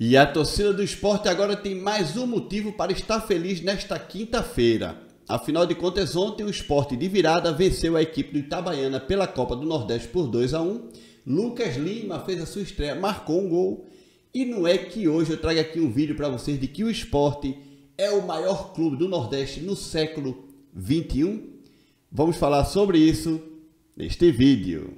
E a torcida do esporte agora tem mais um motivo para estar feliz nesta quinta-feira. Afinal de contas, ontem o esporte de virada venceu a equipe do Itabaiana pela Copa do Nordeste por 2 a 1 Lucas Lima fez a sua estreia, marcou um gol. E não é que hoje eu trago aqui um vídeo para vocês de que o esporte é o maior clube do Nordeste no século 21. Vamos falar sobre isso neste vídeo.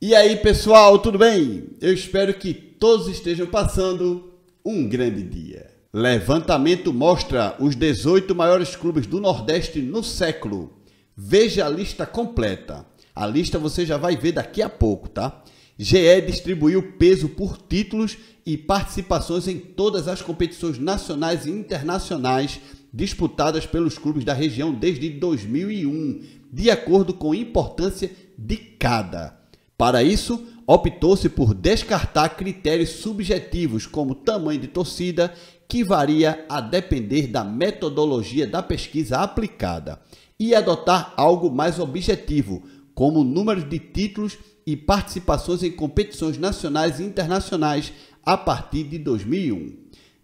E aí, pessoal, tudo bem? Eu espero que todos estejam passando um grande dia. Levantamento mostra os 18 maiores clubes do Nordeste no século. Veja a lista completa. A lista você já vai ver daqui a pouco, tá? GE distribuiu peso por títulos e participações em todas as competições nacionais e internacionais disputadas pelos clubes da região desde 2001, de acordo com a importância de cada. Para isso, optou-se por descartar critérios subjetivos como tamanho de torcida, que varia a depender da metodologia da pesquisa aplicada, e adotar algo mais objetivo, como números de títulos e participações em competições nacionais e internacionais a partir de 2001,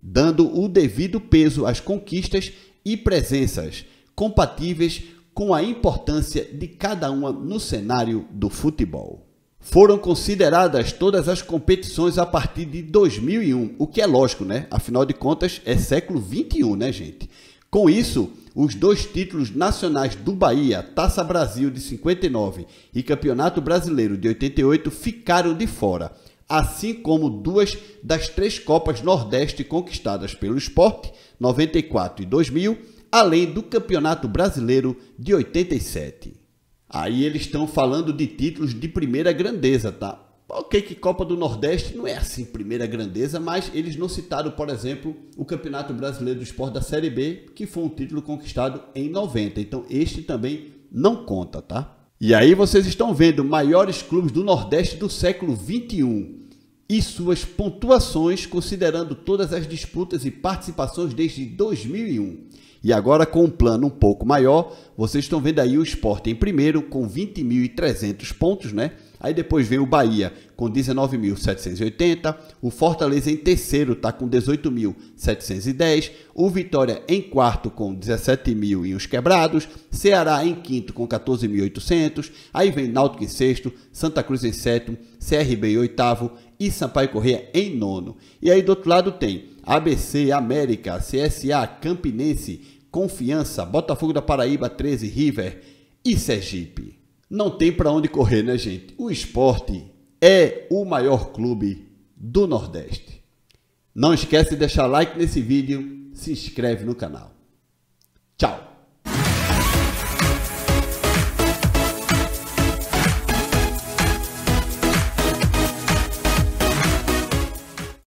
dando o devido peso às conquistas e presenças compatíveis com a importância de cada uma no cenário do futebol. Foram consideradas todas as competições a partir de 2001, o que é lógico, né? Afinal de contas, é século 21, né, gente? Com isso, os dois títulos nacionais do Bahia, Taça Brasil de 59 e Campeonato Brasileiro de 88, ficaram de fora, assim como duas das três Copas Nordeste conquistadas pelo esporte, 94 e 2000, além do Campeonato Brasileiro de 87. Aí eles estão falando de títulos de primeira grandeza, tá? Ok, que Copa do Nordeste não é assim primeira grandeza, mas eles não citaram, por exemplo, o Campeonato Brasileiro do Esporte da Série B, que foi um título conquistado em 90. Então este também não conta, tá? E aí vocês estão vendo maiores clubes do Nordeste do século 21 e suas pontuações considerando todas as disputas e participações desde 2001. E agora, com um plano um pouco maior, vocês estão vendo aí o Sport em primeiro com 20.300 pontos, né? Aí depois vem o Bahia com 19.780, o Fortaleza em terceiro está com 18.710, o Vitória em quarto com 17.000 mil e uns quebrados, Ceará em quinto com 14.800, aí vem Náutico em sexto, Santa Cruz em sétimo, CRB em oitavo e Sampaio Correia em nono. E aí do outro lado tem ABC, América, CSA, Campinense, Confiança, Botafogo da Paraíba, 13, River e Sergipe. Não tem para onde correr, né, gente? O esporte é o maior clube do Nordeste. Não esquece de deixar like nesse vídeo, se inscreve no canal.